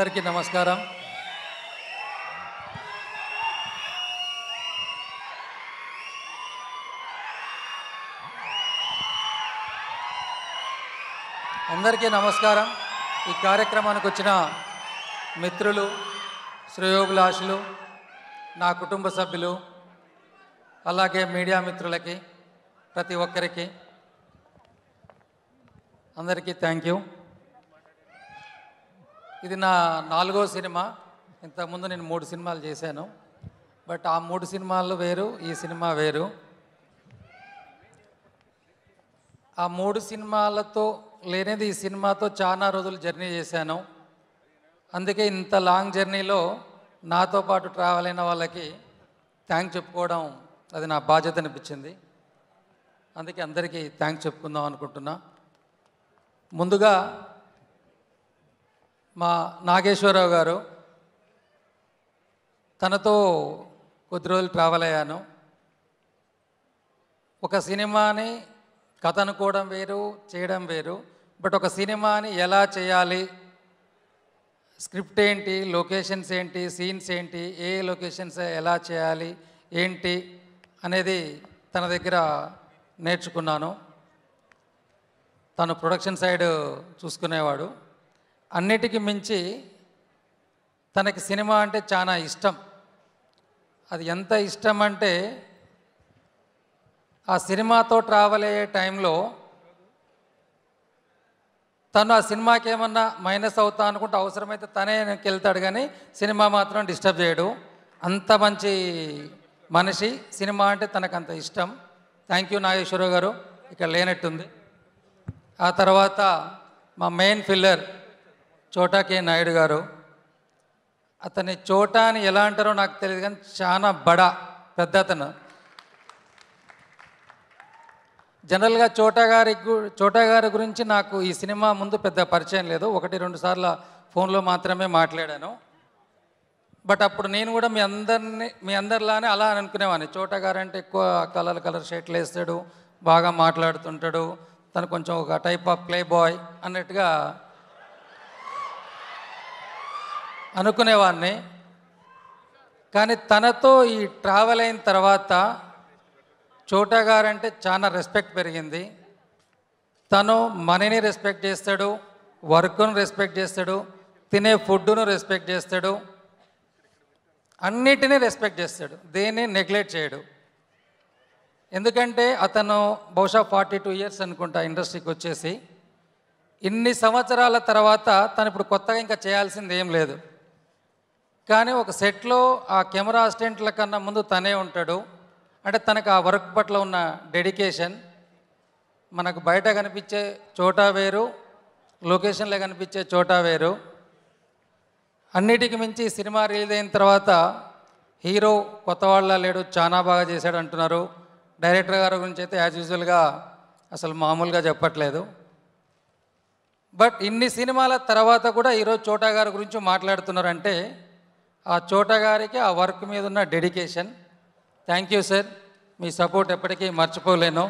అందరికీ నమస్కారం అందరికీ నమస్కారం ఈ కార్యక్రమానికి వచ్చిన మిత్రులు శ్రేయోభిలాషులు నా కుటుంబ సభ్యులు అలాగే మీడియా మిత్రులకి ప్రతి ఒక్కరికి అందరికీ థ్యాంక్ యూ ఇది నా నాలుగో సినిమా ఇంతకుముందు నేను మూడు సినిమాలు చేశాను బట్ ఆ మూడు సినిమాలు వేరు ఈ సినిమా వేరు ఆ మూడు సినిమాలతో లేనిది ఈ సినిమాతో చాలా రోజులు జర్నీ చేశాను అందుకే ఇంత లాంగ్ జర్నీలో నాతో పాటు ట్రావెల్ అయిన వాళ్ళకి థ్యాంక్ చెప్పుకోవడం అది నా బాధ్యత అనిపించింది అందుకే అందరికీ థ్యాంక్స్ చెప్పుకుందాం అనుకుంటున్నా ముందుగా మా నాగేశ్వరరావు గారు తనతో కొద్ది రోజులు ట్రావెల్ అయ్యాను ఒక సినిమాని కథ అనుకోవడం వేరు చేయడం వేరు బట్ ఒక సినిమాని ఎలా చేయాలి స్క్రిప్ట్ ఏంటి లొకేషన్స్ ఏంటి సీన్స్ ఏంటి ఏ లొకేషన్స్ ఎలా చేయాలి ఏంటి అనేది తన దగ్గర నేర్చుకున్నాను తను ప్రొడక్షన్ సైడ్ చూసుకునేవాడు అన్నిటికీ మించి తనకి సినిమా అంటే చాలా ఇష్టం అది ఎంత ఇష్టం అంటే ఆ సినిమాతో ట్రావెల్ అయ్యే టైంలో తను ఆ సినిమాకి ఏమన్నా మైనస్ అవుతా అనుకుంటే అవసరమైతే తనే వెళ్తాడు కానీ సినిమా మాత్రం డిస్టర్బ్ చేయడు అంత మంచి మనిషి సినిమా అంటే తనకు అంత ఇష్టం థ్యాంక్ యూ నాగేశ్వరరావు గారు ఇక్కడ లేనట్టుంది ఆ తర్వాత మా మెయిన్ ఫిల్లర్ చోటా కే నాయుడు గారు అతని చోటా అని ఎలా అంటారో నాకు తెలియదు కానీ చాలా బడా పెద్ద అతను జనరల్గా చోటా గారి చోటా గారి గురించి నాకు ఈ సినిమా ముందు పెద్ద పరిచయం లేదు ఒకటి రెండు సార్ల ఫోన్లో మాత్రమే మాట్లాడాను బట్ అప్పుడు నేను కూడా మీ అందరిని మీ అందరిలానే అలా అనుకునేవాడిని చోటా గారు అంటే ఎక్కువ కలర్ కలర్ షర్ట్లు వేస్తాడు బాగా మాట్లాడుతుంటాడు తను కొంచెం ఒక టైప్ ఆఫ్ ప్లే బాయ్ అన్నట్టుగా అనుకునేవాడిని కానీ తనతో ఈ ట్రావెల్ అయిన తర్వాత చోటా గారంటే చాలా రెస్పెక్ట్ పెరిగింది తను మనీని రెస్పెక్ట్ చేస్తాడు వర్క్ను రెస్పెక్ట్ చేస్తాడు తినే ఫుడ్ను రెస్పెక్ట్ చేస్తాడు అన్నిటినీ రెస్పెక్ట్ చేస్తాడు దేన్ని నెగ్లెక్ట్ చేయడు ఎందుకంటే అతను బహుశా ఫార్టీ టూ ఇయర్స్ అనుకుంటా ఇండస్ట్రీకి వచ్చేసి ఇన్ని సంవత్సరాల తర్వాత తను ఇప్పుడు కొత్తగా ఇంకా చేయాల్సింది ఏం లేదు కానీ ఒక సెట్లో ఆ కెమెరా అసిస్టెంట్ల కన్నా ముందు తనే ఉంటాడు అంటే తనకు ఆ వర్క్ పట్ల ఉన్న డెడికేషన్ మనకు బయట కనిపించే చోట వేరు లొకేషన్లో కనిపించే చోట వేరు అన్నిటికి మించి సినిమా రిలీజ్ అయిన తర్వాత హీరో కొత్త వాళ్ళ లేడు చాలా బాగా చేశాడు అంటున్నారు డైరెక్టర్ గారి గురించి అయితే యాజ్ యూజువల్గా అసలు మామూలుగా చెప్పట్లేదు బట్ ఇన్ని సినిమాల తర్వాత కూడా ఈరోజు చోటా గారి గురించి మాట్లాడుతున్నారంటే ఆ చోట గారికి ఆ వర్క్ మీద ఉన్న డెడికేషన్ థ్యాంక్ యూ సార్ మీ సపోర్ట్ ఎప్పటికీ మర్చిపోలేను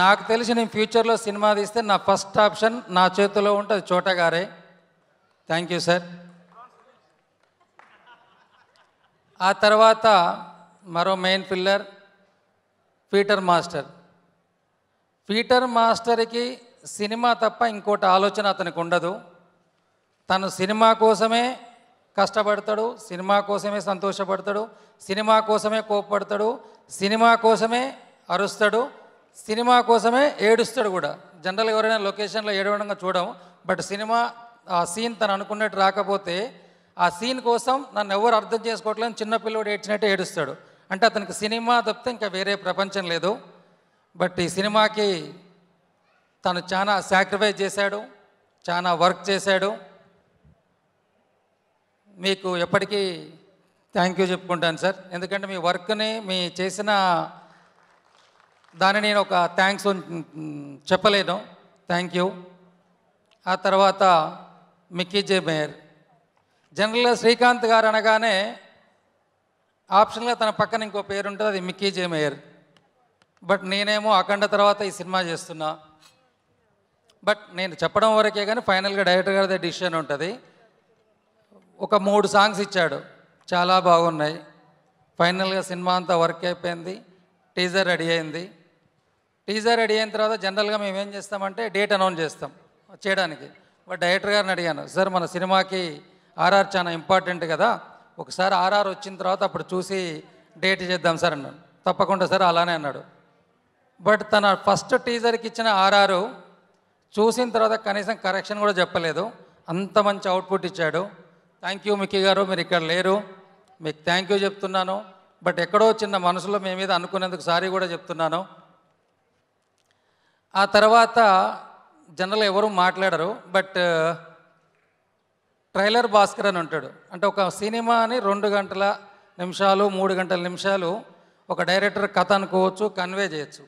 నాకు తెలిసి నేను ఫ్యూచర్లో సినిమా తీస్తే నా ఫస్ట్ ఆప్షన్ నా చేతిలో ఉంటుంది చోట గారే థ్యాంక్ యూ సార్ ఆ తర్వాత మరో main pillar Peter master Peter మాస్టర్కి సినిమా తప్ప ఇంకోటి ఆలోచన అతనికి ఉండదు తను సినిమా కోసమే కష్టపడతాడు సినిమా కోసమే సంతోషపడతాడు సినిమా కోసమే కోప్పడతాడు సినిమా కోసమే అరుస్తాడు సినిమా కోసమే ఏడుస్తాడు కూడా జనరల్గా ఎవరైనా లొకేషన్లో ఏడవడంగా చూడం బట్ సినిమా ఆ సీన్ తను అనుకున్నట్టు రాకపోతే ఆ సీన్ కోసం నన్ను ఎవరు అర్థం చేసుకోవట్లేదు చిన్నపిల్లడు ఏడ్చినట్టు ఏడుస్తాడు అంటే అతనికి సినిమా తప్పితే ఇంకా వేరే ప్రపంచం లేదు బట్ ఈ సినిమాకి తను చాలా సాక్రిఫైస్ చేశాడు చాలా వర్క్ చేశాడు మీకు ఎప్పటికీ థ్యాంక్ యూ చెప్పుకుంటాను సార్ ఎందుకంటే మీ వర్క్ని మీ చేసిన దాన్ని నేను ఒక థ్యాంక్స్ చెప్పలేను థ్యాంక్ యూ ఆ తర్వాత మిక్కీ జే మేయర్ జనరల్గా శ్రీకాంత్ గారు అనగానే ఆప్షన్గా తన పక్కన ఇంకో పేరు ఉంటుంది అది మిక్కీ జే మేయర్ బట్ నేనేమో అఖండ తర్వాత ఈ సినిమా చేస్తున్నా బట్ నేను చెప్పడం వరకే కానీ ఫైనల్గా డైరెక్టర్ గారిదే డిసిషన్ ఉంటుంది ఒక మూడు సాంగ్స్ ఇచ్చాడు చాలా బాగున్నాయి ఫైనల్గా సినిమా అంతా వర్క్ అయిపోయింది టీజర్ రెడీ అయింది టీజర్ రెడీ అయిన తర్వాత జనరల్గా మేము ఏం చేస్తామంటే డేట్ అనౌన్స్ చేస్తాం చేయడానికి బట్ డైరెక్టర్ గారిని అడిగాను సార్ మన సినిమాకి ఆర్ఆర్ చాలా ఇంపార్టెంట్ కదా ఒకసారి ఆర్ఆర్ వచ్చిన తర్వాత అప్పుడు చూసి డేట్ చేద్దాం సార్ అన్నాను తప్పకుండా సార్ అలానే అన్నాడు బట్ తన ఫస్ట్ టీజర్కి ఇచ్చిన ఆర్ఆర్ చూసిన తర్వాత కనీసం కరెక్షన్ కూడా చెప్పలేదు అంత మంచి అవుట్పుట్ ఇచ్చాడు థ్యాంక్ యూ మిక్కీ గారు మీరు ఇక్కడ లేరు మీకు థ్యాంక్ యూ చెప్తున్నాను బట్ ఎక్కడో చిన్న మనసులో మీ మీద అనుకునేందుకు సారీ కూడా చెప్తున్నాను ఆ తర్వాత జనరల్ ఎవరు మాట్లాడరు బట్ ట్రైలర్ భాస్కర్ అని ఉంటాడు అంటే ఒక సినిమాని రెండు గంటల నిమిషాలు మూడు గంటల నిమిషాలు ఒక డైరెక్టర్ కథ అనుకోవచ్చు కన్వే చేయొచ్చు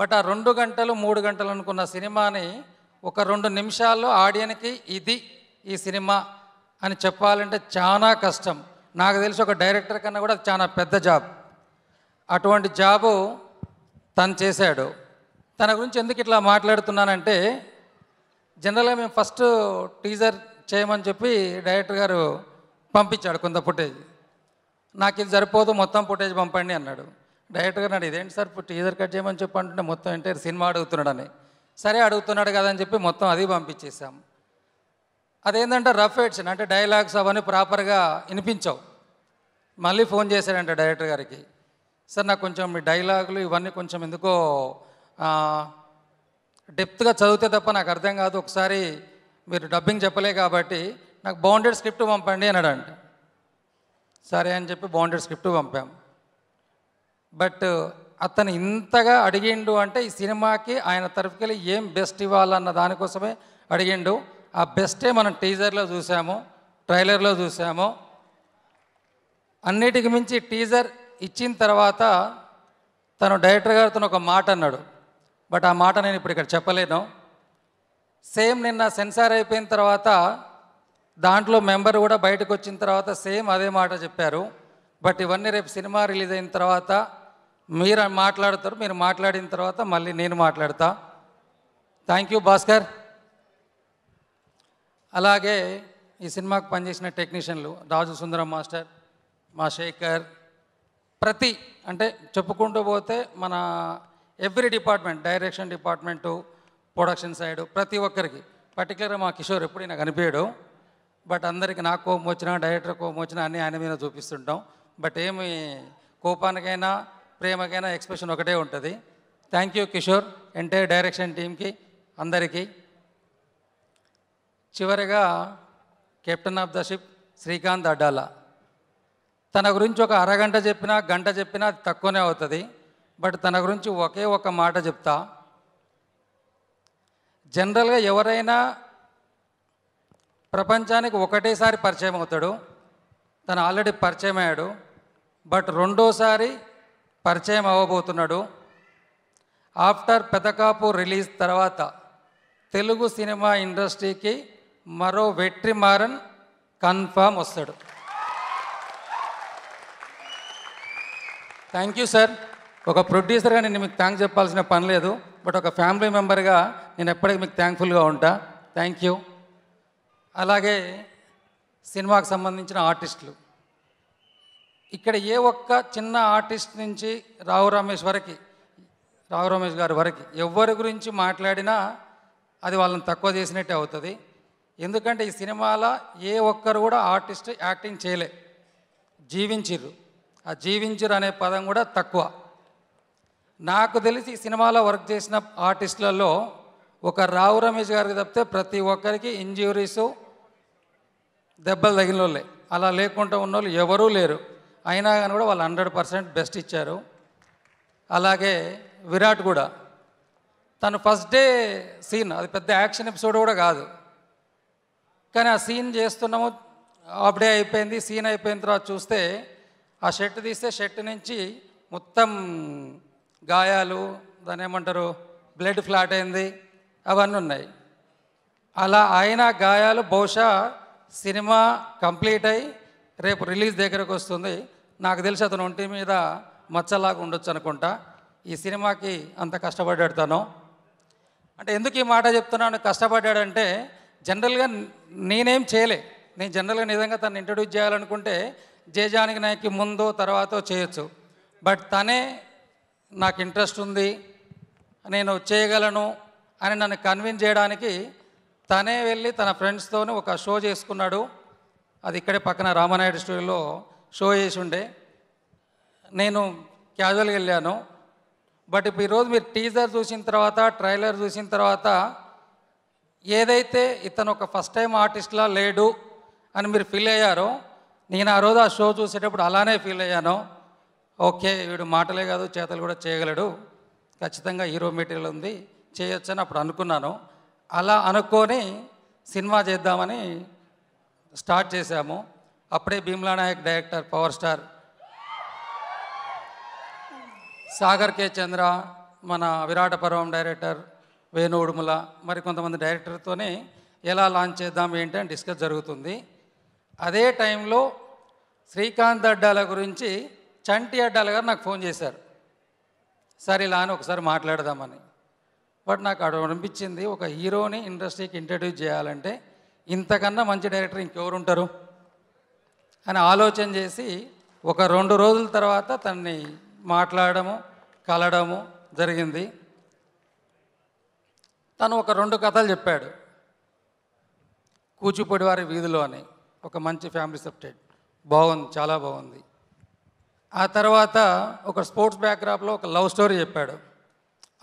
బట్ ఆ రెండు గంటలు మూడు గంటలు అనుకున్న సినిమాని ఒక రెండు నిమిషాల్లో ఆడియన్కి ఇది ఈ సినిమా అని చెప్పాలంటే చాలా కష్టం నాకు తెలిసి ఒక డైరెక్టర్ కన్నా కూడా చాలా పెద్ద జాబ్ అటువంటి జాబు తను చేశాడు తన గురించి ఎందుకు ఇట్లా మాట్లాడుతున్నానంటే జనరల్గా మేము ఫస్ట్ టీజర్ చేయమని చెప్పి డైరెక్టర్ గారు పంపించాడు కొంత ఫుటేజ్ నాకు ఇది సరిపోదు మొత్తం ఫుటేజ్ పంపండి అన్నాడు డైరెక్టర్ గారు నాడు ఇదేంటి సార్ టీజర్ కట్ చేయమని చెప్పి అంటుంటే మొత్తం ఏంటంటే సినిమా అడుగుతున్నాడని సరే అడుగుతున్నాడు కదా అని చెప్పి మొత్తం అది పంపించేసాము అదేంటంటే రఫ్ ఎడిషన్ అంటే డైలాగ్స్ అవన్నీ ప్రాపర్గా వినిపించవు మళ్ళీ ఫోన్ చేశాడంట డైరెక్టర్ గారికి సార్ నాకు కొంచెం మీ డైలాగులు ఇవన్నీ కొంచెం ఎందుకో డెప్త్గా చదివితే తప్ప నాకు అర్థం కాదు ఒకసారి మీరు డబ్బింగ్ చెప్పలే కాబట్టి నాకు బౌండెడ్ స్క్రిప్ట్ పంపండి అన్నాడంట సరే అని చెప్పి బౌండెడ్ స్క్రిప్ట్ పంపాం బట్ అతను ఇంతగా అడిగిండు అంటే ఈ సినిమాకి ఆయన తరఫుకెళ్ళి ఏం బెస్ట్ ఇవ్వాలన్న దానికోసమే అడిగిండు ఆ బెస్టే మనం టీజర్లో చూసాము ట్రైలర్లో చూసాము అన్నిటికి మించి టీజర్ ఇచ్చిన తర్వాత తను డైరెక్టర్ గారితో ఒక మాట అన్నాడు బట్ ఆ మాట నేను ఇప్పుడు ఇక్కడ చెప్పలేను సేమ్ నిన్న సెన్సార్ అయిపోయిన తర్వాత దాంట్లో మెంబర్ కూడా బయటకు వచ్చిన తర్వాత సేమ్ అదే మాట చెప్పారు బట్ ఇవన్నీ రేపు సినిమా రిలీజ్ అయిన తర్వాత మీరు మాట్లాడతారు మీరు మాట్లాడిన తర్వాత మళ్ళీ నేను మాట్లాడతా థ్యాంక్ యూ భాస్కర్ అలాగే ఈ సినిమాకు పనిచేసిన టెక్నీషియన్లు రాజు సుందరం మాస్టర్ మా శేఖర్ ప్రతి అంటే చెప్పుకుంటూ పోతే మన every department direction department production side ప్రతి ఒక్కరికి పర్టికులర్గా మా కిషోర్ ఎప్పుడు నాకు అనిపించడు బట్ అందరికి నాకు కోపం వచ్చినా డైరెక్టర్ కోపం వచ్చినా అన్నీ ఆయన మీద చూపిస్తుంటాం బట్ ఏమి కోపానికైనా ప్రేమకైనా ఎక్స్ప్రెషన్ ఒకటే ఉంటుంది thank you Kishore entire direction టీమ్కి అందరికీ చివరిగా captain of the ship Srikanth Addala తన గురించి ఒక అరగంట చెప్పినా గంట చెప్పినా తక్కువనే అవుతుంది బట్ తన గురించి ఒకే ఒక మాట చెప్తా జనరల్గా ఎవరైనా ప్రపంచానికి ఒకటేసారి పరిచయం అవుతాడు తను ఆల్రెడీ పరిచయం అయ్యాడు బట్ రెండోసారి పరిచయం అవ్వబోతున్నాడు ఆఫ్టర్ పెదకాపు రిలీజ్ తర్వాత తెలుగు సినిమా ఇండస్ట్రీకి మరో వెట్రి మారన్ కన్ఫామ్ వస్తాడు థ్యాంక్ యూ సార్ ఒక ప్రొడ్యూసర్గా నేను మీకు థ్యాంక్స్ చెప్పాల్సిన పని లేదు బట్ ఒక ఫ్యామిలీ మెంబర్గా నేను ఎప్పటికీ మీకు థ్యాంక్ఫుల్గా ఉంటా థ్యాంక్ యూ అలాగే సినిమాకు సంబంధించిన ఆర్టిస్టులు ఇక్కడ ఏ ఒక్క చిన్న ఆర్టిస్ట్ నుంచి రావు రమేష్ వరకు రావు రమేష్ గారి వరకు ఎవరి గురించి మాట్లాడినా అది వాళ్ళని తక్కువ చేసినట్టే అవుతుంది ఎందుకంటే ఈ సినిమాలో ఏ ఒక్కరు కూడా ఆర్టిస్ట్ యాక్టింగ్ చేయలే జీవించిర్రు ఆ జీవించిర్రు అనే పదం కూడా తక్కువ నాకు తెలిసి ఈ సినిమాలో వర్క్ చేసిన ఆర్టిస్టులలో ఒక రావు రమేష్ గారికి తప్పితే ప్రతి ఒక్కరికి ఇంజ్యూరీస్ దెబ్బలు తగిన వాళ్ళే అలా లేకుండా ఉన్న వాళ్ళు ఎవరూ లేరు అయినా కానీ కూడా వాళ్ళు హండ్రెడ్ పర్సెంట్ బెస్ట్ ఇచ్చారు అలాగే విరాట్ కూడా తను ఫస్ట్ డే సీన్ అది పెద్ద యాక్షన్ ఎపిసోడ్ కూడా కాదు కానీ ఆ సీన్ చేస్తున్నాము అప్డే అయిపోయింది సీన్ అయిపోయిన తర్వాత చూస్తే ఆ షర్ట్ తీస్తే షర్ట్ నుంచి మొత్తం గాయాలు దాని ఏమంటారు బ్లడ్ ఫ్లాట్ అయింది అవన్నీ ఉన్నాయి అలా ఆయన గాయాలు బహుశా సినిమా కంప్లీట్ అయి రేపు రిలీజ్ దగ్గరకు వస్తుంది నాకు తెలిసి అతను ఒంటి మీద మచ్చలాగా ఉండొచ్చు అనుకుంటా ఈ సినిమాకి అంత కష్టపడ్డాడు తను అంటే ఎందుకు ఈ మాట చెప్తున్నాను కష్టపడ్డాడంటే జనరల్గా నేనేం చేయలే నేను జనరల్గా నిజంగా తను ఇంట్రడ్యూస్ చేయాలనుకుంటే జయజానికి నాయకి ముందో తర్వాత చేయొచ్చు బట్ తనే నాకు ఇంట్రెస్ట్ ఉంది నేను చేయగలను అని నన్ను కన్విన్స్ చేయడానికి తనే వెళ్ళి తన ఫ్రెండ్స్తోనే ఒక షో చేసుకున్నాడు అది ఇక్కడే పక్కన రామనాయుడు స్టూడియోలో షో చేసి ఉండే నేను క్యాజువల్గా వెళ్ళాను బట్ ఇప్పుడు ఈరోజు మీరు టీజర్ చూసిన తర్వాత ట్రైలర్ చూసిన తర్వాత ఏదైతే ఇతను ఒక ఫస్ట్ టైం ఆర్టిస్ట్లా లేడు అని మీరు ఫీల్ అయ్యారో నేను ఆ రోజు ఆ షో చూసేటప్పుడు అలానే ఫీల్ అయ్యాను ఓకే వీడు మాటలే కాదు చేతలు కూడా చేయగలడు ఖచ్చితంగా హీరో మెటీరియల్ ఉంది చేయొచ్చు అని అప్పుడు అనుకున్నాను అలా అనుకొని సినిమా చేద్దామని స్టార్ట్ చేశాము అప్పుడే Bheemla Nayak director power star Sagar K Chandra మన పర్వం డైరెక్టర్ వేణువుడుముల మరి కొంతమంది డైరెక్టర్తోనే ఎలా లాంచ్ చేద్దాం ఏంటి అని డిస్కస్ జరుగుతుంది అదే టైంలో శ్రీకాంత్ అడ్డాల గురించి చంటి అడ్డాల గారు నాకు ఫోన్ చేశారు సరే ఇలా అని ఒకసారి మాట్లాడదామని బట్ నాకు అక్కడ అనిపించింది ఒక హీరోని ఇండస్ట్రీకి ఇంట్రడ్యూస్ చేయాలంటే ఇంతకన్నా మంచి డైరెక్టర్ ఇంకెవరు ఉంటారు అని ఆలోచన చేసి ఒక రెండు రోజుల తర్వాత తనని మాట్లాడము కలడము జరిగింది తను ఒక రెండు కథలు చెప్పాడు కూచిపూడి వారి వీధిలో అని ఒక మంచి ఫ్యామిలీ సెప్టెడ్ బాగుంది చాలా బాగుంది ఆ తర్వాత ఒక స్పోర్ట్స్ బ్యాక్గ్రాప్లో ఒక లవ్ స్టోరీ చెప్పాడు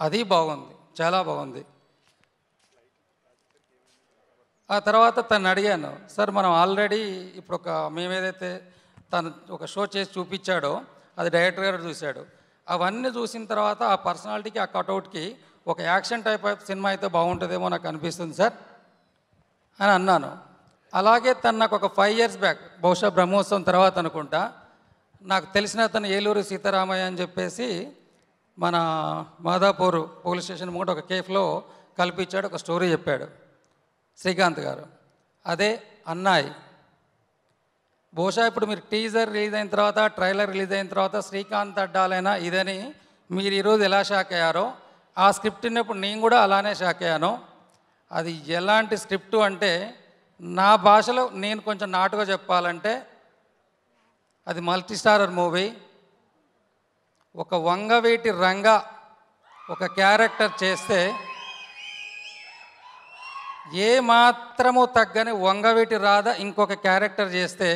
అది బాగుంది చాలా బాగుంది ఆ తర్వాత తను అడిగాను సార్ మనం ఆల్రెడీ ఇప్పుడు ఒక మేమేదైతే తను ఒక షో చేసి చూపించాడో అది డైరెక్టర్ గారు చూశాడు అవన్నీ చూసిన తర్వాత ఆ పర్సనాలిటీకి ఆ కటౌట్కి ఒక యాక్షన్ టైప్ ఆఫ్ సినిమా అయితే బాగుంటుందేమో నాకు అనిపిస్తుంది సార్ అని అన్నాను అలాగే తను నాకు ఒక ఫైవ్ ఇయర్స్ బ్యాక్ బహుశా బ్రహ్మోత్సవం తర్వాత అనుకుంటా నాకు తెలిసిన తను ఏలూరు సీతారామయ్య అని చెప్పేసి మన మాదాపూర్ పోలీస్ స్టేషన్ ముంగట ఒక కేఫ్లో కల్పించాడు ఒక స్టోరీ చెప్పాడు శ్రీకాంత్ గారు అదే అన్నాయి బహుశా ఇప్పుడు మీరు టీజర్ రిలీజ్ అయిన తర్వాత ట్రైలర్ రిలీజ్ అయిన తర్వాత శ్రీకాంత్ అడ్డాలైనా ఇదని మీరు ఈరోజు ఎలా షాక్ అయ్యారో ఆ స్క్రిప్ట్ విన్నప్పుడు నేను కూడా అలానే షాక్ అయ్యాను అది ఎలాంటి స్క్రిప్టు అంటే నా భాషలో నేను కొంచెం నాటుగా చెప్పాలంటే అది మల్టీస్టారర్ మూవీ ఒక వంగవేటి రంగ ఒక క్యారెక్టర్ చేస్తే ఏ మాత్రము తగ్గని వంగవేటి రాధ ఇంకొక క్యారెక్టర్ చేస్తే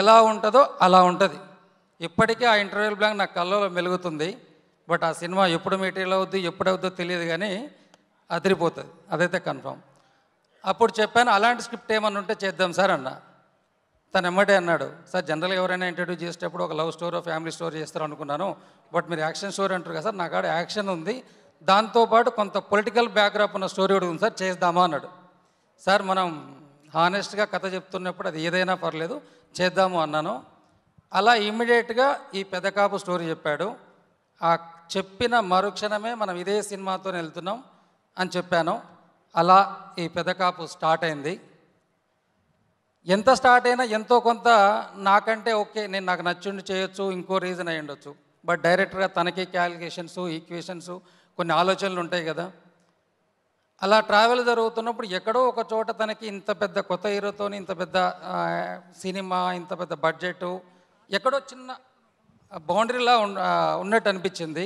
ఎలా ఉంటుందో అలా ఉంటుంది ఇప్పటికీ ఆ ఇంటర్వ్యూల్ బ్లాంక్ నా కళ్ళలో మెలుగుతుంది బట్ ఆ సినిమా ఎప్పుడు మెటీరియల్ అవుద్ది ఎప్పుడు అవుద్దో తెలియదు కానీ అదిరిపోతుంది అదైతే కన్ఫామ్ అప్పుడు చెప్పాను అలాంటి స్క్రిప్ట్ ఏమన్నా ఉంటే చేద్దాం సార్ అన్న తను ఎమ్మటే అన్నాడు సార్ జనరల్గా ఎవరైనా ఇంట్రడ్యూస్ చేసేటప్పుడు ఒక లవ్ స్టోరీ ఫ్యామిలీ స్టోరీ చేస్తారు అనుకున్నాను బట్ మీరు యాక్షన్ స్టోరీ అంటారు కదా సార్ నా కాడ యాక్షన్ ఉంది దాంతోపాటు కొంత పొలిటికల్ బ్యాక్గ్రాప్ ఉన్న స్టోరీ కూడా ఉంది సార్ చేద్దామా అన్నాడు సార్ మనం హానెస్ట్గా కథ చెప్తున్నప్పుడు అది ఏదైనా పర్లేదు చేద్దాము అన్నాను అలా ఇమ్మీడియట్గా ఈ పెదకాపు స్టోరీ చెప్పాడు ఆ చెప్పిన మరుక్షణమే మనం ఇదే సినిమాతో వెళ్తున్నాం అని చెప్పాను అలా ఈ పెదకాపు స్టార్ట్ అయింది ఎంత స్టార్ట్ అయినా ఎంతో కొంత నాకంటే ఓకే నేను నాకు నచ్చుండి చేయొచ్చు ఇంకో రీజన్ అయ్యి ఉండొచ్చు బట్ డైరెక్ట్గా తనకి క్యాలిక్యులేషన్స్ ఈక్వేషన్స్ కొన్ని ఆలోచనలు ఉంటాయి కదా అలా ట్రావెల్ జరుగుతున్నప్పుడు ఎక్కడో ఒక చోట తనకి ఇంత పెద్ద కొత్త హీరోతో ఇంత పెద్ద సినిమా ఇంత పెద్ద బడ్జెట్ ఎక్కడో చిన్న బౌండరీలా ఉన్నట్టు అనిపించింది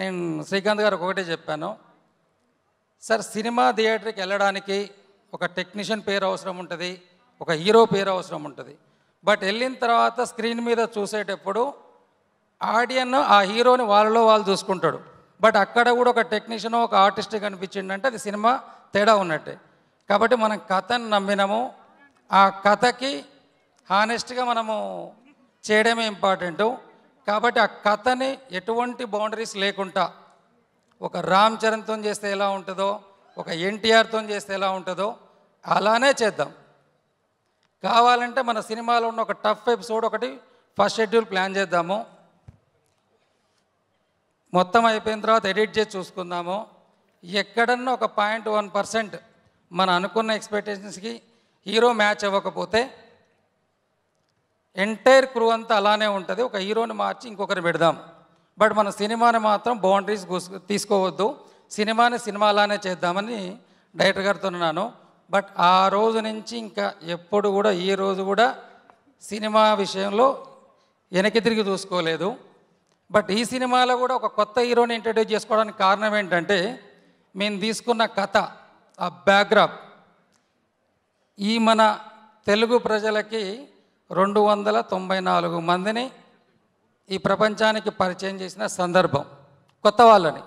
నేను శ్రీకాంత్ గారు ఒకటే చెప్పాను సార్ సినిమా థియేటర్కి వెళ్ళడానికి ఒక టెక్నీషియన్ పేరు అవసరం ఉంటుంది ఒక హీరో పేరు అవసరం ఉంటుంది బట్ వెళ్ళిన తర్వాత స్క్రీన్ మీద చూసేటప్పుడు ఆడియన్ ఆ హీరోని వాళ్ళలో వాళ్ళు చూసుకుంటాడు బట్ అక్కడ కూడా ఒక టెక్నీషియన్ ఒక ఆర్టిస్ట్ అంటే అది సినిమా తేడా ఉన్నట్టే కాబట్టి మనం కథను నమ్మినాము ఆ కథకి హానెస్ట్గా మనము చేయడమే ఇంపార్టెంటు కాబట్టి ఆ కథని ఎటువంటి బౌండరీస్ లేకుండా ఒక రామ్ చరణ్తో చేస్తే ఎలా ఉంటుందో ఒక ఎన్టీఆర్తో చేస్తే ఎలా ఉంటుందో అలానే చేద్దాం కావాలంటే మన సినిమాలో ఉన్న ఒక టఫ్ ఎపిసోడ్ ఒకటి ఫస్ట్ షెడ్యూల్ ప్లాన్ చేద్దాము మొత్తం అయిపోయిన తర్వాత ఎడిట్ చేసి చూసుకుందాము ఎక్కడన్నా ఒక పాయింట్ వన్ పర్సెంట్ మన అనుకున్న ఎక్స్పెక్టేషన్స్కి హీరో మ్యాచ్ అవ్వకపోతే ఎంటైర్ క్రూ అంతా అలానే ఉంటుంది ఒక హీరోని మార్చి ఇంకొకరిని పెడదాం బట్ మన సినిమాని మాత్రం బౌండరీస్ తీసుకోవద్దు సినిమాని సినిమా అలానే చేద్దామని డైరెక్టర్ గారితో ఉన్నాను బట్ ఆ రోజు నుంచి ఇంకా ఎప్పుడు కూడా ఈ రోజు కూడా సినిమా విషయంలో వెనక్కి తిరిగి చూసుకోలేదు బట్ ఈ సినిమాలో కూడా ఒక కొత్త హీరోని ఇంట్రడ్యూస్ చేసుకోవడానికి కారణం ఏంటంటే మేము తీసుకున్న కథ ఆ బ్యాక్గ్రాప్ ఈ మన తెలుగు ప్రజలకి రెండు వందల తొంభై నాలుగు మందిని ఈ ప్రపంచానికి పరిచయం చేసిన సందర్భం కొత్త వాళ్ళని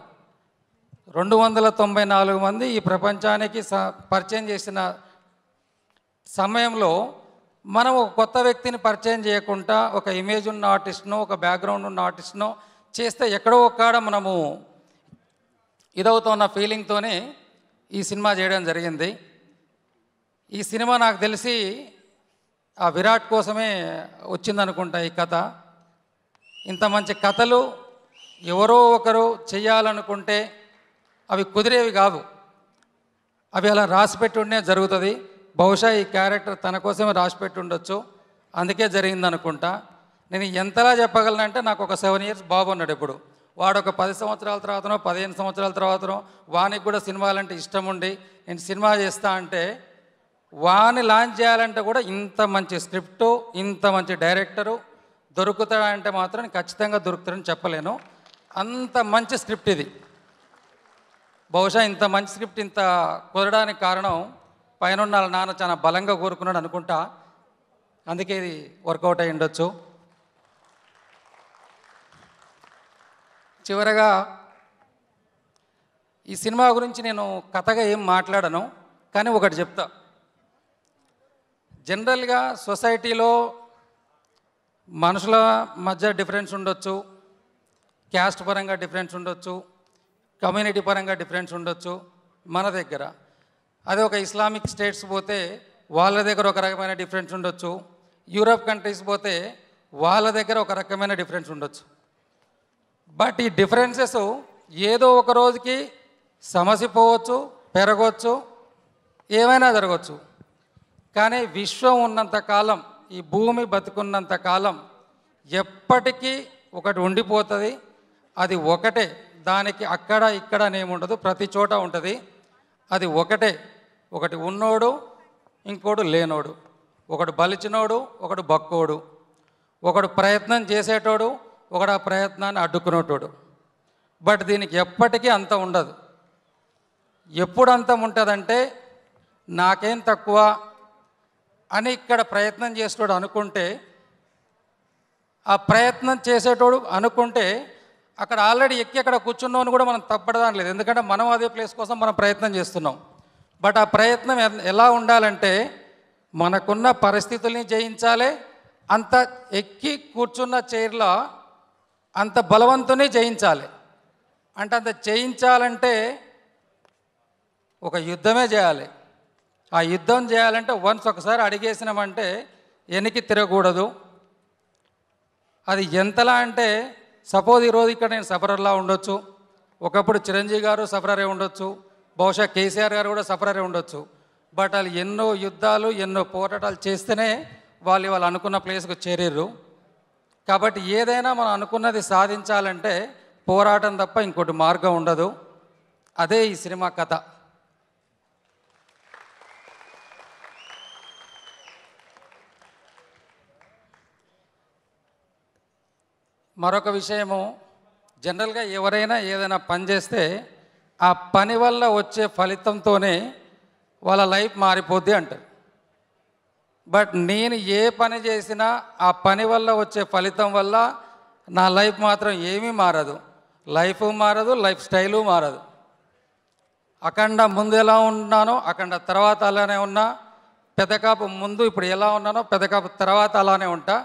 రెండు వందల తొంభై నాలుగు మంది ఈ ప్రపంచానికి స పరిచయం చేసిన సమయంలో మనం ఒక కొత్త వ్యక్తిని పరిచయం చేయకుండా ఒక ఇమేజ్ ఉన్న ఆర్టిస్ట్నో ఒక బ్యాక్గ్రౌండ్ ఉన్న ఆర్టిస్ట్నో చేస్తే ఎక్కడో ఒక్కడ మనము ఇదవుతున్న ఫీలింగ్తోనే ఈ సినిమా చేయడం జరిగింది ఈ సినిమా నాకు తెలిసి ఆ విరాట్ కోసమే వచ్చిందనుకుంటా ఈ కథ ఇంత మంచి కథలు ఎవరో ఒకరు చేయాలనుకుంటే అవి కుదిరేవి కావు అవి అలా ఉండే జరుగుతుంది బహుశా ఈ క్యారెక్టర్ తన కోసమే ఉండొచ్చు అందుకే జరిగింది అనుకుంటా నేను ఎంతలా చెప్పగలనంటే నాకు ఒక సెవెన్ ఇయర్స్ బాబు ఉన్నాడు ఇప్పుడు వాడు ఒక పది సంవత్సరాల తర్వాతనో పదిహేను సంవత్సరాల తర్వాతనో వానికి కూడా సినిమాలంటే ఇష్టం ఉండి నేను సినిమా చేస్తా అంటే వాని లాంచ్ చేయాలంటే కూడా ఇంత మంచి స్క్రిప్టు ఇంత మంచి డైరెక్టరు దొరుకుతాడంటే మాత్రం ఖచ్చితంగా దొరుకుతాడని చెప్పలేను అంత మంచి స్క్రిప్ట్ ఇది బహుశా ఇంత మంచి స్క్రిప్ట్ ఇంత కుదరడానికి కారణం పైన నాన్న చాలా బలంగా కోరుకున్నాడు అనుకుంటా అందుకే ఇది వర్కౌట్ అయి ఉండొచ్చు చివరగా ఈ సినిమా గురించి నేను కథగా ఏం మాట్లాడను కానీ ఒకటి చెప్తా జనరల్గా సొసైటీలో మనుషుల మధ్య డిఫరెన్స్ ఉండొచ్చు క్యాస్ట్ పరంగా డిఫరెన్స్ ఉండొచ్చు కమ్యూనిటీ పరంగా డిఫరెన్స్ ఉండొచ్చు మన దగ్గర అదే ఒక ఇస్లామిక్ స్టేట్స్ పోతే వాళ్ళ దగ్గర ఒక రకమైన డిఫరెన్స్ ఉండొచ్చు యూరప్ కంట్రీస్ పోతే వాళ్ళ దగ్గర ఒక రకమైన డిఫరెన్స్ ఉండొచ్చు బట్ ఈ డిఫరెన్సెస్ ఏదో ఒక రోజుకి సమసిపోవచ్చు పెరగవచ్చు ఏమైనా జరగవచ్చు కానీ విశ్వం ఉన్నంత కాలం ఈ భూమి బతుకున్నంత కాలం ఎప్పటికీ ఒకటి ఉండిపోతుంది అది ఒకటే దానికి అక్కడ ఇక్కడ ఉండదు ప్రతి చోట ఉంటుంది అది ఒకటే ఒకటి ఉన్నోడు ఇంకోడు లేనోడు ఒకడు బలిచినోడు ఒకడు బక్కోడు ఒకడు ప్రయత్నం చేసేటోడు ఒకడు ఆ ప్రయత్నాన్ని అడ్డుకునేటోడు బట్ దీనికి ఎప్పటికీ అంత ఉండదు ఎప్పుడు అంతం ఉంటుందంటే నాకేం తక్కువ అని ఇక్కడ ప్రయత్నం చేసేటోడు అనుకుంటే ఆ ప్రయత్నం చేసేటోడు అనుకుంటే అక్కడ ఆల్రెడీ ఎక్కి అక్కడ కూర్చున్నోని కూడా మనం తప్పడదాని లేదు ఎందుకంటే మనం అదే ప్లేస్ కోసం మనం ప్రయత్నం చేస్తున్నాం బట్ ఆ ప్రయత్నం ఎలా ఉండాలంటే మనకున్న పరిస్థితుల్ని జయించాలి అంత ఎక్కి కూర్చున్న చైర్లో అంత బలవంతుని జయించాలి అంటే అంత జయించాలంటే ఒక యుద్ధమే చేయాలి ఆ యుద్ధం చేయాలంటే వన్స్ ఒకసారి అడిగేసినామంటే వెనక్కి తిరగకూడదు అది ఎంతలా అంటే సపోజ్ ఈరోజు ఇక్కడ నేను సఫరర్లా ఉండొచ్చు ఒకప్పుడు చిరంజీవి గారు సఫరరే ఉండొచ్చు బహుశా కేసీఆర్ గారు కూడా సఫరరే ఉండొచ్చు బట్ వాళ్ళు ఎన్నో యుద్ధాలు ఎన్నో పోరాటాలు చేస్తేనే వాళ్ళు వాళ్ళు అనుకున్న ప్లేస్కి చేరారు కాబట్టి ఏదైనా మనం అనుకున్నది సాధించాలంటే పోరాటం తప్ప ఇంకోటి మార్గం ఉండదు అదే ఈ సినిమా కథ మరొక విషయము జనరల్గా ఎవరైనా ఏదైనా పని చేస్తే ఆ పని వల్ల వచ్చే ఫలితంతోనే వాళ్ళ లైఫ్ మారిపోద్ది అంటారు బట్ నేను ఏ పని చేసినా ఆ పని వల్ల వచ్చే ఫలితం వల్ల నా లైఫ్ మాత్రం ఏమీ మారదు లైఫ్ మారదు లైఫ్ స్టైలు మారదు అఖండ ముందు ఎలా ఉన్నానో అఖండ తర్వాత అలానే ఉన్నా పెదకాపు ముందు ఇప్పుడు ఎలా ఉన్నానో పెదకాపు తర్వాత అలానే ఉంటా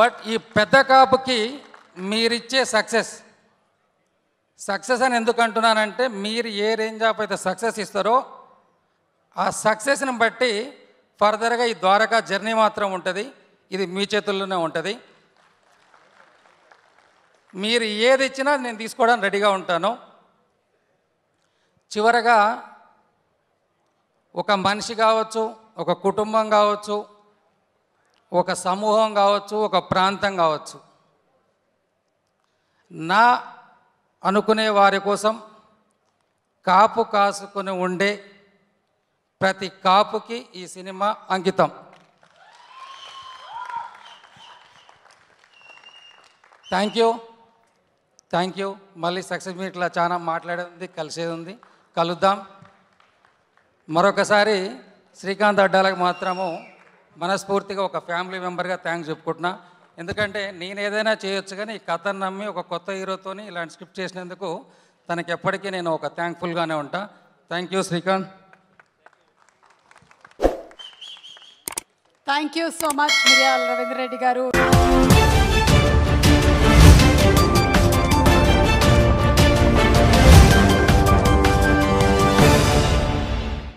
బట్ ఈ పెద్ద కాపుకి మీరిచ్చే సక్సెస్ సక్సెస్ అని ఎందుకు అంటున్నానంటే మీరు ఏ రేంజ్ ఆఫ్ అయితే సక్సెస్ ఇస్తారో ఆ సక్సెస్ని బట్టి ఫర్దర్గా ఈ ద్వారకా జర్నీ మాత్రం ఉంటుంది ఇది మీ చేతుల్లోనే ఉంటుంది మీరు ఏది ఇచ్చినా నేను తీసుకోవడానికి రెడీగా ఉంటాను చివరగా ఒక మనిషి కావచ్చు ఒక కుటుంబం కావచ్చు ఒక సమూహం కావచ్చు ఒక ప్రాంతం కావచ్చు నా అనుకునే వారి కోసం కాపు కాసుకుని ఉండే ప్రతి కాపుకి ఈ సినిమా అంకితం థ్యాంక్ యూ థ్యాంక్ యూ మళ్ళీ సక్సెస్ మీట్లా చాలా మాట్లాడేది కలిసేది ఉంది కలుద్దాం మరొకసారి శ్రీకాంత్ అడ్డాలకు మాత్రము మనస్ఫూర్తిగా ఒక ఫ్యామిలీ మెంబర్గా థ్యాంక్స్ చెప్పుకుంటున్నా ఎందుకంటే నేను ఏదైనా చేయొచ్చు కానీ ఈ కథను నమ్మి ఒక కొత్త హీరోతో ఇలాంటి స్క్రిప్ట్ చేసినందుకు తనకి ఎప్పటికీ నేను ఒక థ్యాంక్ఫుల్గానే ఉంటా thank you Srikanth thank you so much Miriyala Ravindra Reddy గారు